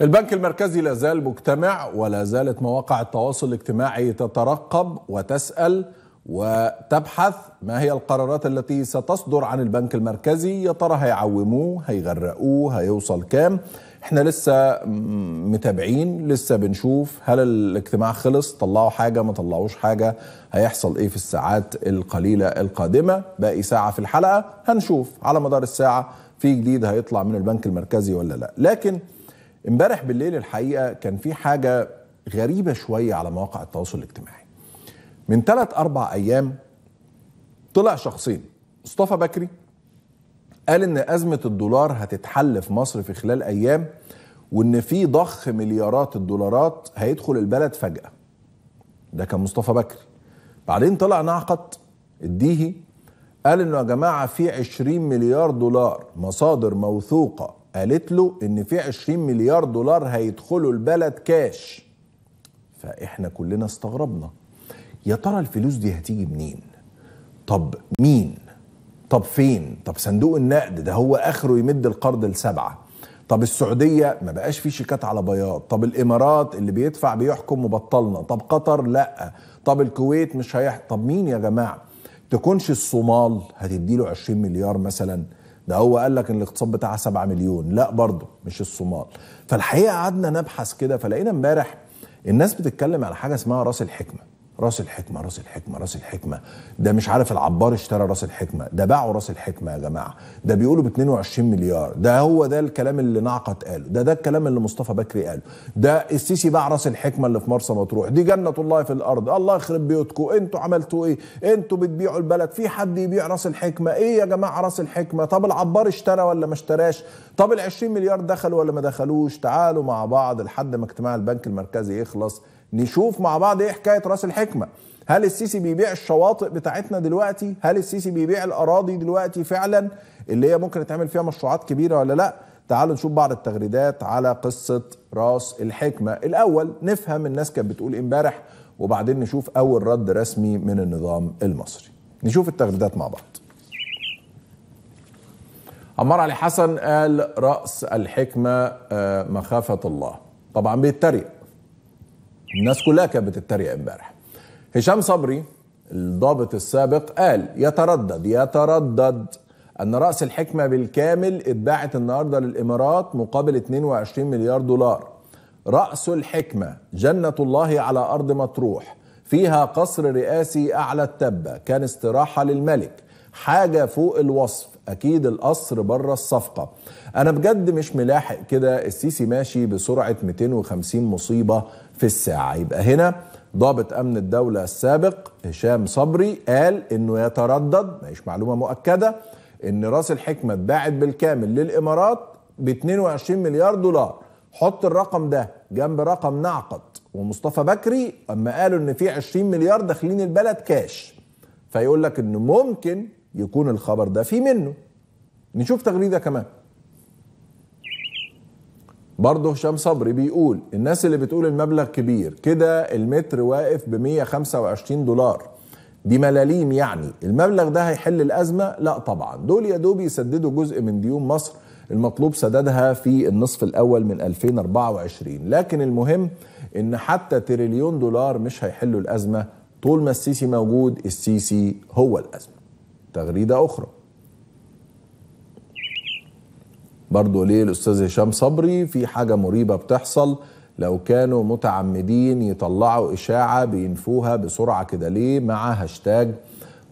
البنك المركزي لا زال مجتمع ولا زالت مواقع التواصل الاجتماعي تترقب وتسأل وتبحث ما هي القرارات التي ستصدر عن البنك المركزي يا ترى هيعوموه هيغرقوه هيوصل كام احنا لسه متابعين لسه بنشوف هل الاجتماع خلص طلعوا حاجة ما طلعوش حاجة هيحصل ايه في الساعات القليلة القادمة باقي ساعة في الحلقة هنشوف على مدار الساعة في جديد هيطلع من البنك المركزي ولا لا لكن امبارح بالليل الحقيقه كان في حاجه غريبه شويه على مواقع التواصل الاجتماعي من ثلاث اربع ايام طلع شخصين مصطفى بكري قال ان ازمه الدولار هتتحل في مصر في خلال ايام وان في ضخ مليارات الدولارات هيدخل البلد فجاه ده كان مصطفى بكري بعدين طلع نعقد الديهي قال انه يا جماعه في 20 مليار دولار مصادر موثوقه قالت له ان في 20 مليار دولار هيدخلوا البلد كاش فاحنا كلنا استغربنا يا ترى الفلوس دي هتيجي منين طب مين طب فين طب صندوق النقد ده هو اخره يمد القرض لسبعه طب السعوديه ما بقاش في شيكات على بياض طب الامارات اللي بيدفع بيحكم مبطلنا طب قطر لا طب الكويت مش هيح طب مين يا جماعه تكونش الصومال هتديله 20 مليار مثلا ده هو قال لك ان الاغتصاب بتاعها 7 مليون لا برضه مش الصومال فالحقيقه قعدنا نبحث كده فلقينا امبارح الناس بتتكلم على حاجه اسمها راس الحكمه راس الحكمة راس الحكمة راس الحكمة ده مش عارف العبار اشترى راس الحكمة ده باعوا راس الحكمة يا جماعة ده بيقولوا ب 22 مليار ده هو ده الكلام اللي نعقة قاله ده ده الكلام اللي مصطفى بكري قاله ده السيسي باع راس الحكمة اللي في مرسى مطروح دي جنة الله في الأرض الله يخرب بيوتكم انتوا عملتوا ايه انتوا بتبيعوا البلد في حد يبيع راس الحكمة ايه يا جماعة راس الحكمة طب العبار اشترى ولا ما اشتراش طب ال 20 مليار دخلوا ولا ما دخلوش تعالوا مع بعض لحد ما اجتماع البنك المركزي يخلص نشوف مع بعض ايه حكايه راس الحكمه هل السيسي بيبيع الشواطئ بتاعتنا دلوقتي هل السيسي بيبيع الاراضي دلوقتي فعلا اللي هي ممكن يتعمل فيها مشروعات كبيره ولا لا تعالوا نشوف بعض التغريدات على قصه راس الحكمه الاول نفهم الناس كانت بتقول إيه امبارح وبعدين نشوف اول رد رسمي من النظام المصري نشوف التغريدات مع بعض عمار علي حسن قال رأس الحكمة آه، مخافة الله طبعا بيتريق الناس كلها كانت بتتريق امبارح هشام صبري الضابط السابق قال يتردد يتردد ان راس الحكمه بالكامل اتباعت النهارده للامارات مقابل 22 مليار دولار راس الحكمه جنه الله على ارض مطروح فيها قصر رئاسي اعلى التبه كان استراحه للملك حاجه فوق الوصف اكيد القصر بره الصفقه انا بجد مش ملاحق كده السيسي ماشي بسرعه 250 مصيبه في الساعه يبقى هنا ضابط امن الدوله السابق هشام صبري قال انه يتردد مش معلومه مؤكده ان راس الحكمه اتباعت بالكامل للامارات ب 22 مليار دولار حط الرقم ده جنب رقم نعقد ومصطفى بكري اما قالوا ان في 20 مليار داخلين البلد كاش فيقول لك انه ممكن يكون الخبر ده في منه نشوف تغريده كمان برضه هشام صبري بيقول الناس اللي بتقول المبلغ كبير كده المتر واقف ب 125 دولار دي ملاليم يعني المبلغ ده هيحل الازمه لا طبعا دول يا دوب يسددوا جزء من ديون مصر المطلوب سددها في النصف الاول من 2024 لكن المهم ان حتى تريليون دولار مش هيحلوا الازمه طول ما السيسي موجود السيسي هو الازمه تغريده اخرى برضه ليه الاستاذ هشام صبري في حاجه مريبه بتحصل لو كانوا متعمدين يطلعوا اشاعه بينفوها بسرعه كده ليه مع هاشتاج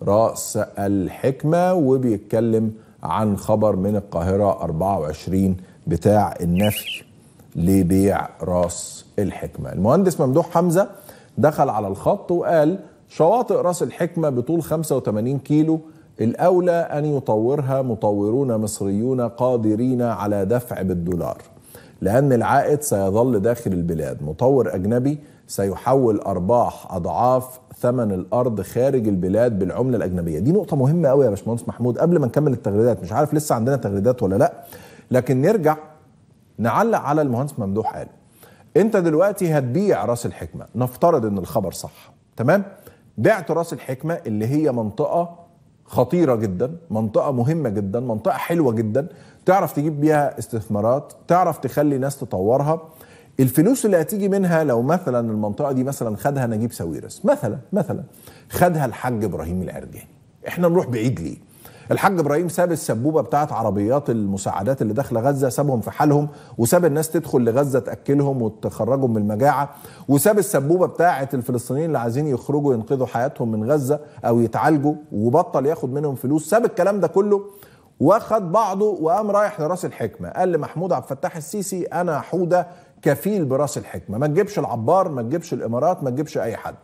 راس الحكمه وبيتكلم عن خبر من القاهره 24 بتاع النفي لبيع راس الحكمه. المهندس ممدوح حمزه دخل على الخط وقال شواطئ راس الحكمه بطول 85 كيلو الاولى ان يطورها مطورون مصريون قادرين على دفع بالدولار لان العائد سيظل داخل البلاد مطور اجنبي سيحول ارباح اضعاف ثمن الارض خارج البلاد بالعمله الاجنبيه دي نقطه مهمه قوي يا باشمهندس محمود قبل ما نكمل التغريدات مش عارف لسه عندنا تغريدات ولا لا لكن نرجع نعلق على المهندس ممدوح قال انت دلوقتي هتبيع راس الحكمه نفترض ان الخبر صح تمام بعت راس الحكمه اللي هي منطقه خطيره جدا منطقه مهمه جدا منطقه حلوه جدا تعرف تجيب بيها استثمارات تعرف تخلي ناس تطورها الفلوس اللي هتيجي منها لو مثلا المنطقه دي مثلا خدها نجيب ساويرس مثلا مثلا خدها الحاج ابراهيم العرجاني احنا نروح بعيد ليه الحاج ابراهيم ساب السبوبه بتاعت عربيات المساعدات اللي داخله غزه سابهم في حالهم وساب الناس تدخل لغزه تاكلهم وتخرجهم من المجاعه وساب السبوبه بتاعت الفلسطينيين اللي عايزين يخرجوا ينقذوا حياتهم من غزه او يتعالجوا وبطل ياخد منهم فلوس ساب الكلام ده كله واخد بعضه وقام رايح لراس الحكمه قال لمحمود عبد الفتاح السيسي انا حوده كفيل براس الحكمه ما تجيبش العبار ما تجيبش الامارات ما تجيبش اي حد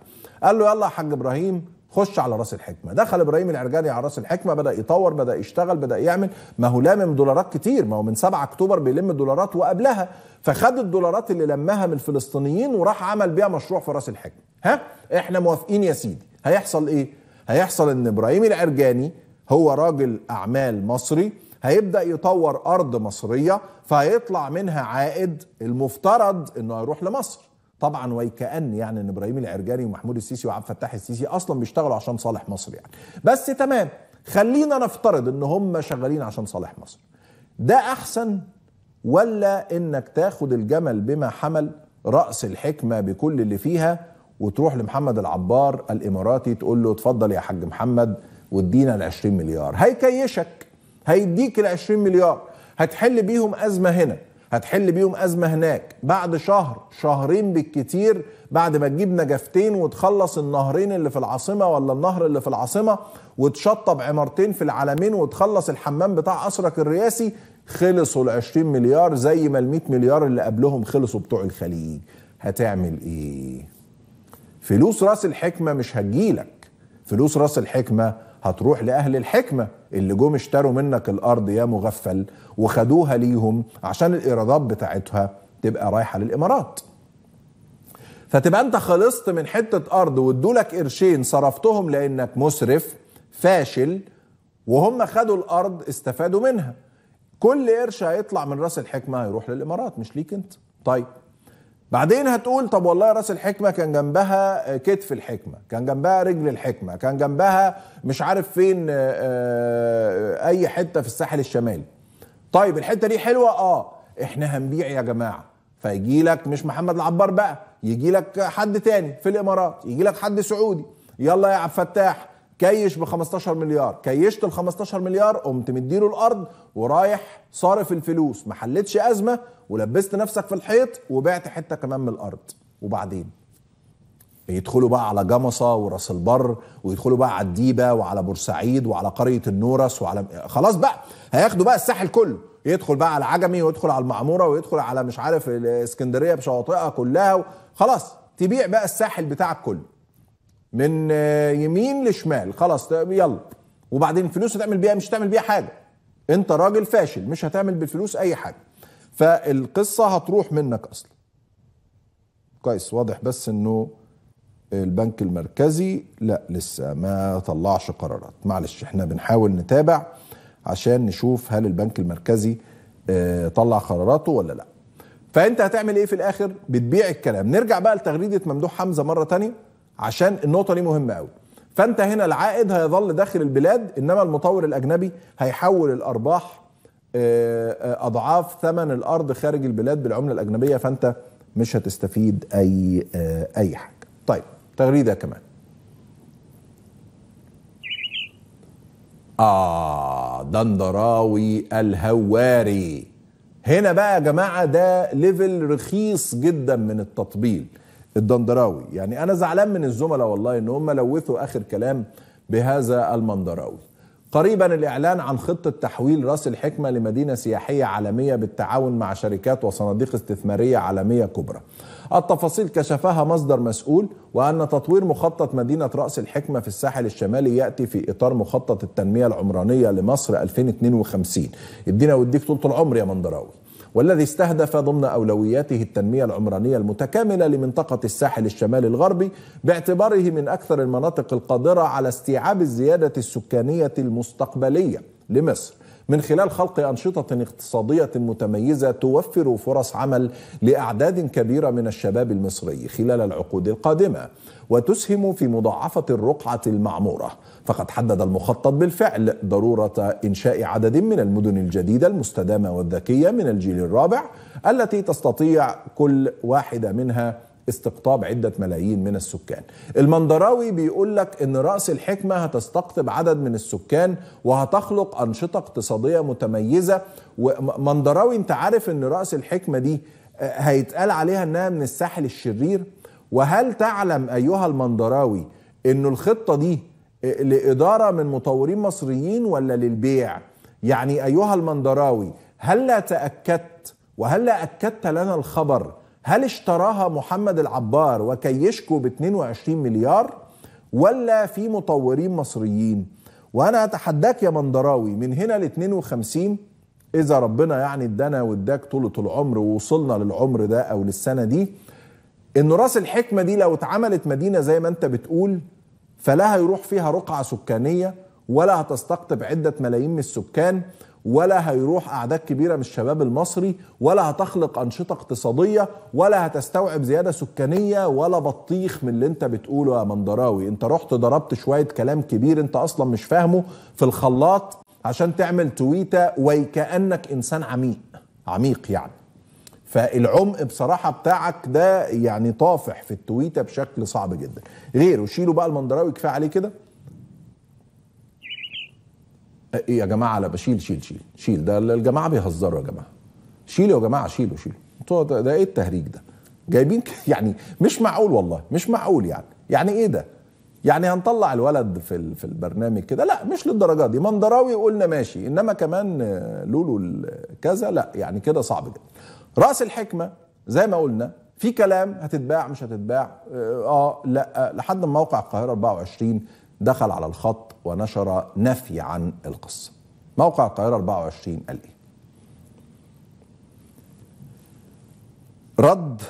قال له يلا يا حاج ابراهيم خش على راس الحكمه دخل ابراهيم العرجاني على راس الحكمه بدا يطور بدا يشتغل بدا يعمل ما هو لامم دولارات كتير ما هو من 7 اكتوبر بيلم دولارات وقبلها فخد الدولارات اللي لمها من الفلسطينيين وراح عمل بيها مشروع في راس الحكمه ها احنا موافقين يا سيدي هيحصل ايه هيحصل ان ابراهيم العرجاني هو راجل اعمال مصري هيبدا يطور ارض مصريه فهيطلع منها عائد المفترض انه هيروح لمصر طبعا وكأن يعني ان ابراهيم العرجاني ومحمود السيسي وعبد الفتاح السيسي اصلا بيشتغلوا عشان صالح مصر يعني بس تمام خلينا نفترض ان هم شغالين عشان صالح مصر ده احسن ولا انك تاخد الجمل بما حمل راس الحكمه بكل اللي فيها وتروح لمحمد العبار الاماراتي تقول له اتفضل يا حاج محمد وادينا ال 20 مليار هيكيشك هيديك ال 20 مليار هتحل بيهم ازمه هنا هتحل بيهم ازمه هناك بعد شهر شهرين بالكتير بعد ما تجيب نجفتين وتخلص النهرين اللي في العاصمه ولا النهر اللي في العاصمه وتشطب عمارتين في العالمين وتخلص الحمام بتاع قصرك الرئاسي خلصوا ال 20 مليار زي ما ال 100 مليار اللي قبلهم خلصوا بتوع الخليج هتعمل ايه؟ فلوس راس الحكمه مش هتجيلك فلوس راس الحكمه هتروح لأهل الحكمة اللي جم اشتروا منك الأرض يا مغفل وخدوها ليهم عشان الإيرادات بتاعتها تبقى رايحة للإمارات فتبقى أنت خلصت من حتة أرض وادولك قرشين صرفتهم لأنك مسرف فاشل وهم خدوا الأرض استفادوا منها كل قرش هيطلع من راس الحكمة هيروح للإمارات مش ليك أنت طيب بعدين هتقول طب والله راس الحكمه كان جنبها آه، كتف الحكمه كان جنبها رجل الحكمه كان جنبها مش عارف فين آه، آه، اي حته في الساحل الشمالي طيب الحته دي حلوه اه احنا هنبيع يا جماعه فيجي لك مش محمد العبار بقى يجي لك حد تاني في الامارات يجي لك حد سعودي يلا يا عبد الفتاح كيش ب 15 مليار كيشت ال 15 مليار قمت مديله الارض ورايح صارف الفلوس ما حلتش ازمه ولبست نفسك في الحيط وبعت حته كمان من الارض وبعدين يدخلوا بقى على جمصة وراس البر ويدخلوا بقى على الديبة وعلى بورسعيد وعلى قرية النورس وعلى خلاص بقى هياخدوا بقى الساحل كله يدخل بقى على عجمي ويدخل على المعمورة ويدخل على مش عارف الاسكندرية بشواطئها كلها خلاص تبيع بقى الساحل بتاعك كله من آه، يمين لشمال خلاص يلا وبعدين الفلوس هتعمل بيها مش هتعمل بيها حاجه انت راجل فاشل مش هتعمل بالفلوس اي حاجه فالقصه هتروح منك اصلا كويس واضح بس انه البنك المركزي لا لسه ما طلعش قرارات معلش احنا بنحاول نتابع عشان نشوف هل البنك المركزي آه، طلع قراراته ولا لا فانت هتعمل ايه في الاخر بتبيع الكلام نرجع بقى لتغريده ممدوح حمزه مره تانية عشان النقطه دي مهمه قوي فانت هنا العائد هيظل داخل البلاد انما المطور الاجنبي هيحول الارباح آه، آه، اضعاف ثمن الارض خارج البلاد بالعمله الاجنبيه فانت مش هتستفيد اي آه، اي حاجه طيب تغريده كمان آه دندراوي الهواري هنا بقى يا جماعة ده ليفل رخيص جدا من التطبيل الدندراوي يعني انا زعلان من الزملاء والله ان هم لوثوا اخر كلام بهذا المندراوي قريبا الاعلان عن خطه تحويل راس الحكمه لمدينه سياحيه عالميه بالتعاون مع شركات وصناديق استثماريه عالميه كبرى. التفاصيل كشفها مصدر مسؤول وان تطوير مخطط مدينه راس الحكمه في الساحل الشمالي ياتي في اطار مخطط التنميه العمرانيه لمصر 2052. ادينا وديك طول العمر يا مندراوي. والذي استهدف ضمن أولوياته التنمية العمرانية المتكاملة لمنطقة الساحل الشمالي الغربي باعتباره من أكثر المناطق القادرة على استيعاب الزيادة السكانية المستقبلية لمصر من خلال خلق أنشطة اقتصادية متميزة توفر فرص عمل لأعداد كبيرة من الشباب المصري خلال العقود القادمة وتسهم في مضاعفة الرقعة المعمورة فقد حدد المخطط بالفعل ضرورة إنشاء عدد من المدن الجديدة المستدامة والذكية من الجيل الرابع التي تستطيع كل واحدة منها استقطاب عدة ملايين من السكان المندراوي بيقول لك ان رأس الحكمة هتستقطب عدد من السكان وهتخلق أنشطة اقتصادية متميزة ومندراوي انت عارف ان رأس الحكمة دي آه، هيتقال عليها انها من الساحل الشرير وهل تعلم ايها المندراوي انه الخطة دي آه، لإدارة من مطورين مصريين ولا للبيع يعني أيها المندراوي هل لا تأكدت وهل لا أكدت لنا الخبر هل اشتراها محمد العبار وكيشكو ب 22 مليار ولا في مطورين مصريين وانا اتحداك يا مندراوي من هنا ل 52 اذا ربنا يعني ادانا واداك طولة العمر ووصلنا للعمر ده او للسنة دي ان راس الحكمة دي لو اتعملت مدينة زي ما انت بتقول فلا هيروح فيها رقعة سكانية ولا هتستقطب عدة ملايين من السكان ولا هيروح اعداد كبيره من الشباب المصري ولا هتخلق انشطه اقتصاديه ولا هتستوعب زياده سكانيه ولا بطيخ من اللي انت بتقوله يا مندراوي انت رحت ضربت شويه كلام كبير انت اصلا مش فاهمه في الخلاط عشان تعمل تويته وكانك انسان عميق عميق يعني فالعمق بصراحه بتاعك ده يعني طافح في التويته بشكل صعب جدا غيره شيله بقى المندراوي كفايه عليه كده ايه يا جماعه لا بشيل شيل شيل شيل ده الجماعه بيهزروا يا جماعه شيلوا يا جماعه شيلوا شيلوا ده, ده ايه التهريج ده جايبين يعني مش معقول والله مش معقول يعني يعني ايه ده يعني هنطلع الولد في في البرنامج كده لا مش للدرجه دي مندراوي قلنا ماشي انما كمان لولو كذا لا يعني كده صعب جدا راس الحكمه زي ما قلنا في كلام هتتباع مش هتتباع اه, آه، لا آه، لحد ما موقع القاهره 24 دخل على الخط ونشر نفي عن القصة موقع القاهرة 24 قال إيه رد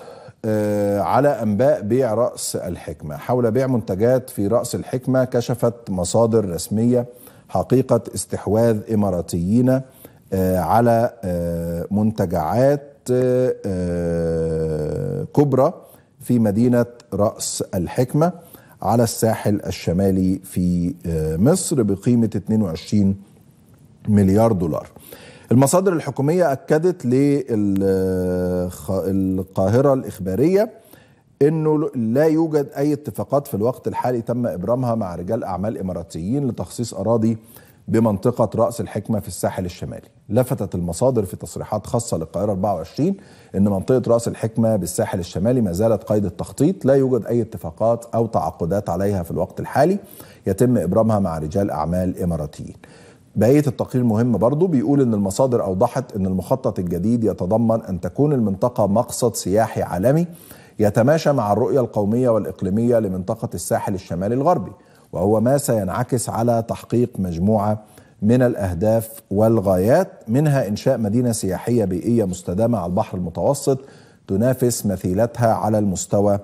آه، على انباء بيع راس الحكمه حول بيع منتجات في راس الحكمه كشفت مصادر رسميه حقيقه استحواذ اماراتيين آه، على آه، منتجعات كبرى في مدينه راس الحكمه على الساحل الشمالي في آه، مصر بقيمه 22 مليار دولار. المصادر الحكوميه اكدت للقاهره آه، الاخباريه انه لا يوجد اي اتفاقات في الوقت الحالي تم ابرامها مع رجال اعمال اماراتيين لتخصيص اراضي بمنطقة رأس الحكمة في الساحل الشمالي لفتت المصادر في تصريحات خاصة للقاهرة 24 أن منطقة رأس الحكمة بالساحل الشمالي ما زالت قيد التخطيط لا يوجد أي اتفاقات أو تعاقدات عليها في الوقت الحالي يتم إبرامها مع رجال أعمال إماراتيين بقية التقرير مهم برضه بيقول أن المصادر أوضحت أن المخطط الجديد يتضمن أن تكون المنطقة مقصد سياحي عالمي يتماشى مع الرؤية القومية والإقليمية لمنطقة الساحل الشمالي الغربي وهو ما سينعكس على تحقيق مجموعه من الاهداف والغايات منها انشاء مدينه سياحيه بيئيه مستدامه على البحر المتوسط تنافس مثيلتها على المستوى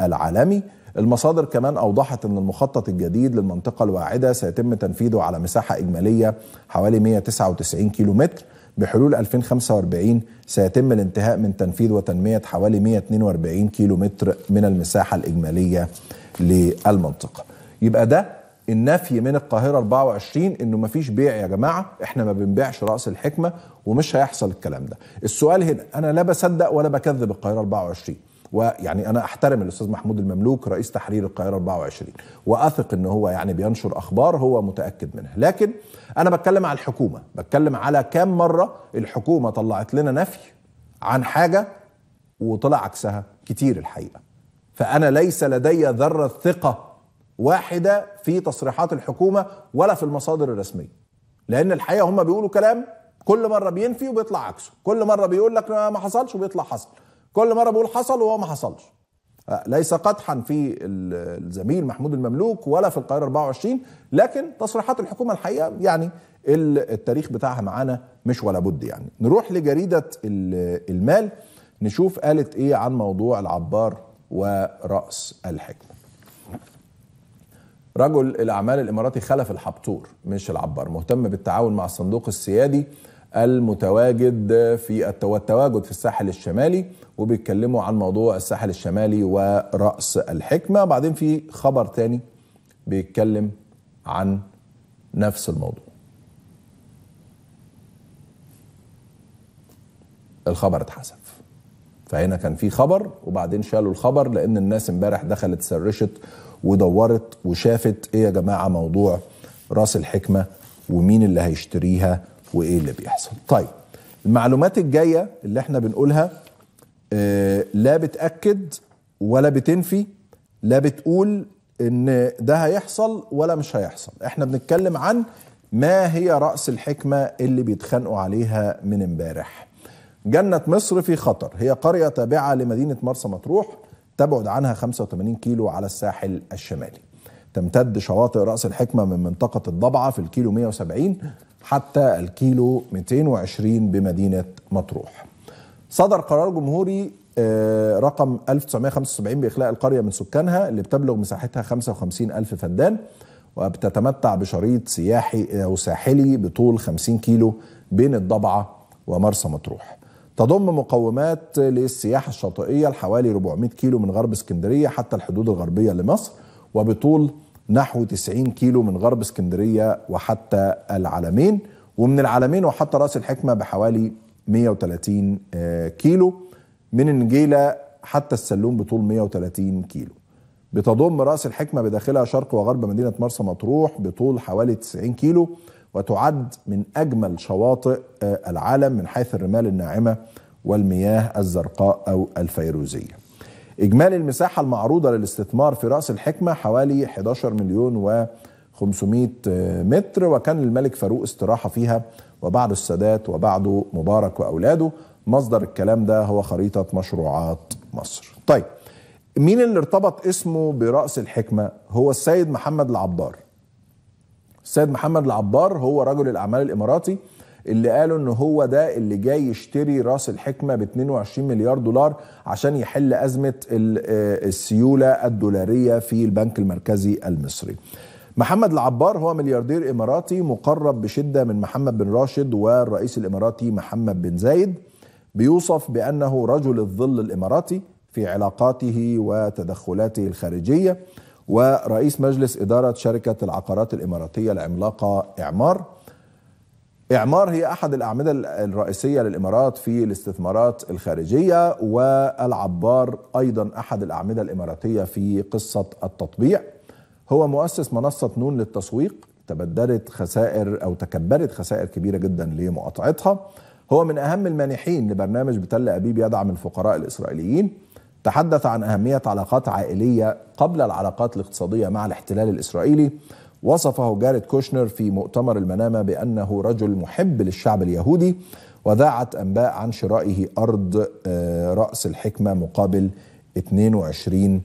العالمي المصادر كمان أوضحت أن المخطط الجديد للمنطقة الواعدة سيتم تنفيذه على مساحة إجمالية حوالي 199 كيلومتر بحلول 2045 سيتم الانتهاء من تنفيذ وتنمية حوالي 142 كيلومتر من المساحة الإجمالية للمنطقه يبقى ده النفي من القاهرة 24 انه مفيش بيع يا جماعة احنا ما بنبيعش رأس الحكمة ومش هيحصل الكلام ده السؤال هنا انا لا بصدق ولا بكذب القاهرة 24 ويعني انا احترم الاستاذ محمود المملوك رئيس تحرير القاهره 24 واثق ان هو يعني بينشر اخبار هو متاكد منها لكن انا بتكلم على الحكومه بتكلم على كام مره الحكومه طلعت لنا نفي عن حاجه وطلع عكسها كتير الحقيقه فأنا ليس لدي ذرة ثقة واحدة في تصريحات الحكومة ولا في المصادر الرسمية لأن الحقيقة هم بيقولوا كلام كل مرة بينفي وبيطلع عكسه كل مرة بيقول لك ما حصلش وبيطلع حصل كل مرة بيقول حصل وهو ما حصلش ليس قدحا في الزميل محمود المملوك ولا في القاهرة 24 لكن تصريحات الحكومة الحقيقة يعني التاريخ بتاعها معانا مش ولا بد يعني نروح لجريدة المال نشوف قالت ايه عن موضوع العبار ورأس الحكمة رجل الأعمال الإماراتي خلف الحبطور مش العبار مهتم بالتعاون مع الصندوق السيادي المتواجد في التواجد في الساحل الشمالي وبيتكلموا عن موضوع الساحل الشمالي ورأس الحكمة بعدين في خبر تاني بيتكلم عن نفس الموضوع الخبر اتحذف فهنا كان في خبر وبعدين شالوا الخبر لان الناس امبارح دخلت سرشت ودورت وشافت ايه يا جماعه موضوع راس الحكمه ومين اللي هيشتريها وايه اللي بيحصل. طيب المعلومات الجايه اللي احنا بنقولها آه لا بتاكد ولا بتنفي لا بتقول ان ده هيحصل ولا مش هيحصل، احنا بنتكلم عن ما هي راس الحكمه اللي بيتخانقوا عليها من امبارح. جنة مصر في خطر هي قرية تابعة لمدينة مرسى مطروح تبعد عنها 85 كيلو على الساحل الشمالي تمتد شواطئ رأس الحكمة من منطقة الضبعة في الكيلو 170 حتى الكيلو 220 بمدينة مطروح صدر قرار جمهوري آه، رقم 1975 بإخلاء القرية من سكانها اللي بتبلغ مساحتها 55 ألف فدان وبتتمتع بشريط سياحي أو ساحلي بطول 50 كيلو بين الضبعة ومرسى مطروح تضم مقومات للسياحة الشاطئية لحوالي 400 كيلو من غرب اسكندرية حتى الحدود الغربية لمصر وبطول نحو 90 كيلو من غرب اسكندرية وحتى العلمين ومن العلمين وحتى رأس الحكمة بحوالي 130 آه، كيلو من النجيلة حتى السلوم بطول 130 كيلو بتضم رأس الحكمة بداخلها شرق وغرب مدينة مرسى مطروح بطول حوالي 90 كيلو وتعد من أجمل شواطئ آه، العالم من حيث الرمال الناعمة والمياه الزرقاء أو الفيروزية إجمالي المساحة المعروضة للاستثمار في رأس الحكمة حوالي 11 مليون و 500 آه، متر وكان الملك فاروق استراحة فيها وبعده السادات وبعده مبارك وأولاده مصدر الكلام ده هو خريطة مشروعات مصر طيب مين اللي ارتبط اسمه برأس الحكمة هو السيد محمد العبار السيد محمد العبار هو رجل الاعمال الاماراتي اللي قالوا ان هو ده اللي جاي يشتري راس الحكمه ب 22 مليار دولار عشان يحل ازمه آه، السيوله الدولاريه في البنك المركزي المصري. محمد العبار هو ملياردير اماراتي مقرب بشده من محمد بن راشد والرئيس الاماراتي محمد بن زايد بيوصف بانه رجل الظل الاماراتي في علاقاته وتدخلاته الخارجيه ورئيس مجلس إدارة شركة العقارات الإماراتية العملاقة إعمار إعمار هي أحد الأعمدة الرئيسية للإمارات في الاستثمارات الخارجية والعبار أيضا أحد الأعمدة الإماراتية في قصة التطبيع هو مؤسس منصة نون للتسويق تبدلت خسائر أو تكبرت خسائر كبيرة جدا لمقاطعتها هو من أهم المانحين لبرنامج بتل أبيب يدعم الفقراء الإسرائيليين تحدث عن أهمية علاقات عائلية قبل العلاقات الاقتصادية مع الاحتلال الإسرائيلي وصفه جاريت كوشنر في مؤتمر المنامة بأنه رجل محب للشعب اليهودي وذاعت أنباء عن شرائه أرض آه، رأس الحكمة مقابل 22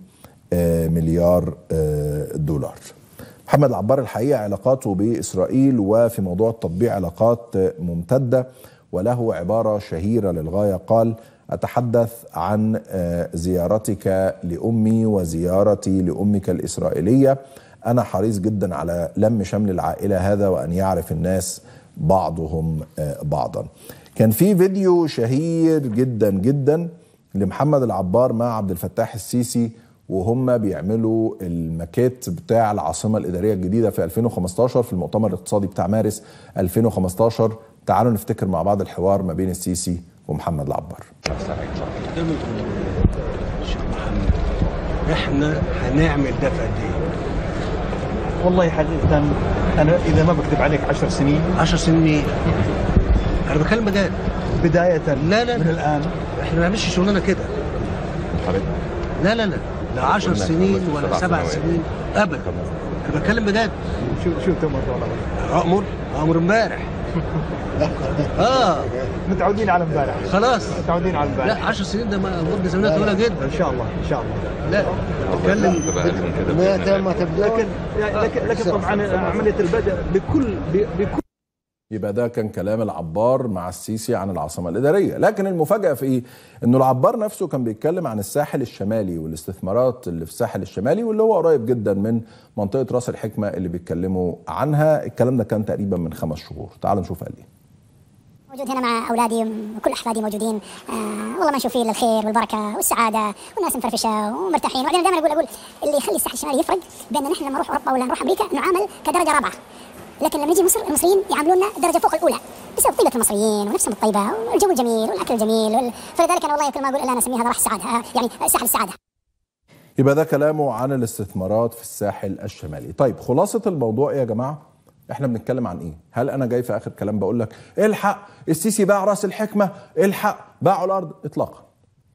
آه، مليار آه، دولار محمد العبار الحقيقة علاقاته بإسرائيل وفي موضوع التطبيع علاقات ممتدة وله عبارة شهيرة للغاية قال أتحدث عن آه، زيارتك لأمي وزيارتي لأمك الإسرائيلية أنا حريص جدا على لم شمل العائلة هذا وأن يعرف الناس بعضهم آه، بعضا كان في فيديو شهير جدا جدا لمحمد العبار مع عبد الفتاح السيسي وهم بيعملوا المكات بتاع العاصمه الاداريه الجديده في 2015 في المؤتمر الاقتصادي بتاع مارس 2015 تعالوا نفتكر مع بعض الحوار ما بين السيسي ومحمد العبار احنا هنعمل ده في قد ايه؟ والله حقيقة أنا إذا ما بكتب عليك 10 سنين 10 سنين أنا بكلم بجد بداية لا لا من الآن إحنا ما بنعملش شغلانة كده لا لا لا لا 10 سنين ولا 7 سنين أبدا أنا بتكلم بجد شو شو تمر والله امر امر إمبارح اه متعودين على امبارح خلاص متعودين على امبارح لا 10 سنين ده ما زمانات ولا جد ان شاء الله ان شاء الله لا اتكلم ما تبدو لكن لكن لكن آه. طبعا عمليه البدء بكل بكل يبقى ده كان كلام العبار مع السيسي عن العاصمه الاداريه، لكن المفاجاه في ايه؟ انه العبار نفسه كان بيتكلم عن الساحل الشمالي والاستثمارات اللي في الساحل الشمالي واللي هو قريب جدا من منطقه راس الحكمه اللي بيتكلموا عنها، الكلام ده كان تقريبا من خمس شهور، تعال نشوف قال ايه. موجود هنا مع اولادي وكل احفادي موجودين آه والله ما نشوف فيه الخير والبركه والسعاده والناس مفرفشه ومرتاحين وبعدين دائما اقول اقول اللي يخلي الساحل الشمالي يفرق بيننا نحن لما نروح اوروبا ولا نروح امريكا نعامل كدرجه رابعه لكن لما نجي مصر المصريين يعاملونا درجه فوق الاولى بسبب طيبه المصريين ونفسهم الطيبه والجو الجميل والاكل الجميل وال... فلذلك انا والله كل ما اقول الا انا اسميها هذا راح السعاده آه، يعني ساحل السعاده يبقى ده كلامه عن الاستثمارات في الساحل الشمالي طيب خلاصه الموضوع إيه يا جماعه احنا بنتكلم عن ايه هل انا جاي في اخر كلام بقول لك الحق السيسي باع راس الحكمه الحق باعوا الارض اطلاقا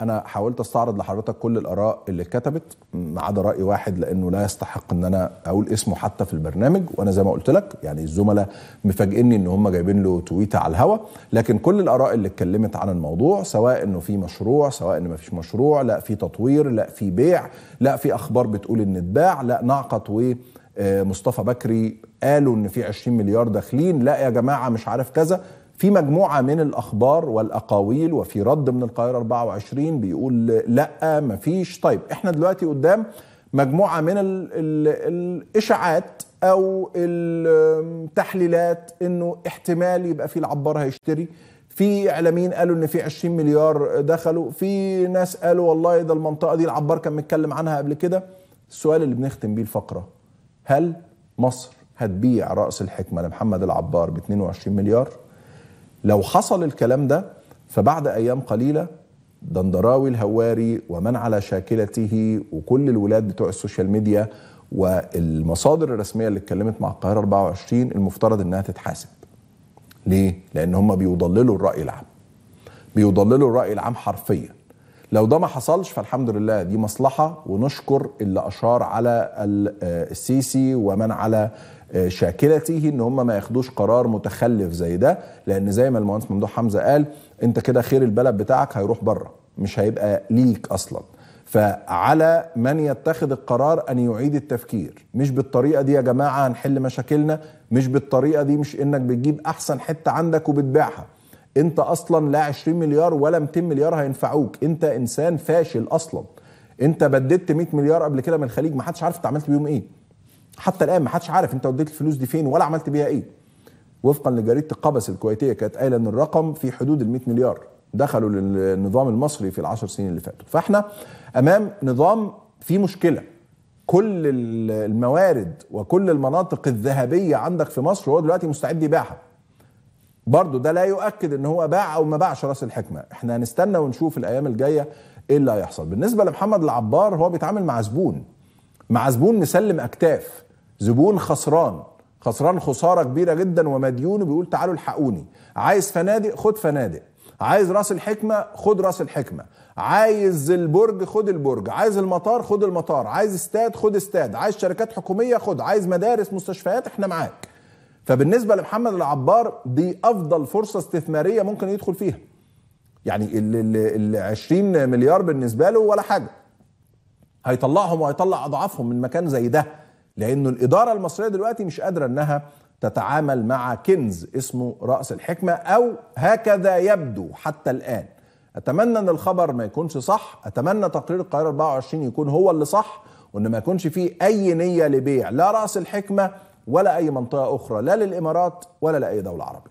انا حاولت استعرض لحضرتك كل الاراء اللي اتكتبت ما عدا راي واحد لانه لا يستحق ان انا اقول اسمه حتى في البرنامج وانا زي ما قلت لك يعني الزملاء مفاجئني ان هم جايبين له تويته على الهوا لكن كل الاراء اللي اتكلمت عن الموضوع سواء انه في مشروع سواء انه ما فيش مشروع لا في تطوير لا في بيع لا في اخبار بتقول ان اتباع لا نعقت و آه، مصطفى بكري قالوا ان في 20 مليار داخلين لا يا جماعه مش عارف كذا في مجموعة من الأخبار والأقاويل وفي رد من القاهرة 24 بيقول لا مفيش طيب احنا دلوقتي قدام مجموعة من الـ الـ الإشاعات أو التحليلات إنه احتمال يبقى في العبار هيشتري في اعلاميين قالوا ان في 20 مليار دخلوا في ناس قالوا والله ده المنطقه دي العبار كان متكلم عنها قبل كده السؤال اللي بنختم بيه الفقره هل مصر هتبيع راس الحكمه لمحمد العبار ب 22 مليار لو حصل الكلام ده فبعد ايام قليله دندراوي الهواري ومن على شاكلته وكل الولاد بتوع السوشيال ميديا والمصادر الرسميه اللي اتكلمت مع القاهره 24 المفترض انها تتحاسب. ليه؟ لان هم بيضللوا الراي العام. بيضللوا الراي العام حرفيا. لو ده ما حصلش فالحمد لله دي مصلحه ونشكر اللي اشار على آه، السيسي ومن على شاكلته ان هم ما ياخدوش قرار متخلف زي ده لان زي ما المهندس ممدوح حمزه قال انت كده خير البلد بتاعك هيروح بره مش هيبقى ليك اصلا فعلى من يتخذ القرار ان يعيد التفكير مش بالطريقه دي يا جماعه هنحل مشاكلنا مش بالطريقه دي مش انك بتجيب احسن حته عندك وبتبيعها انت اصلا لا 20 مليار ولا 200 مليار هينفعوك انت انسان فاشل اصلا انت بددت 100 مليار قبل كده من الخليج ما حدش عارف انت عملت بيهم ايه حتى الان ما حدش عارف انت وديت الفلوس دي فين ولا عملت بيها ايه وفقا لجريده القبس الكويتيه كانت قايله ان الرقم في حدود ال 100 مليار دخلوا للنظام المصري في العشر سنين اللي فاتوا فاحنا امام نظام فيه مشكله كل الموارد وكل المناطق الذهبيه عندك في مصر هو دلوقتي مستعد يبيعها برضه ده لا يؤكد ان هو باع او ما باعش راس الحكمه احنا هنستنى ونشوف الايام الجايه ايه اللي هيحصل بالنسبه لمحمد العبار هو بيتعامل مع زبون مع زبون مسلم اكتاف زبون خسران خسران خساره كبيره جدا ومديون بيقول تعالوا الحقوني عايز فنادق خد فنادق عايز راس الحكمه خد راس الحكمه عايز البرج خد البرج عايز المطار خد المطار عايز استاد خد استاد عايز شركات حكوميه خد عايز مدارس مستشفيات احنا معاك فبالنسبه لمحمد العبار دي افضل فرصه استثماريه ممكن يدخل فيها يعني ال 20 مليار بالنسبه له ولا حاجه هيطلعهم وهيطلع اضعافهم من مكان زي ده لأنه الإدارة المصرية دلوقتي مش قادرة أنها تتعامل مع كنز اسمه رأس الحكمة أو هكذا يبدو حتى الآن أتمنى أن الخبر ما يكونش صح أتمنى تقرير القاهرة 24 يكون هو اللي صح وأن ما يكونش فيه أي نية لبيع لا رأس الحكمة ولا أي منطقة أخرى لا للإمارات ولا لأي دولة عربية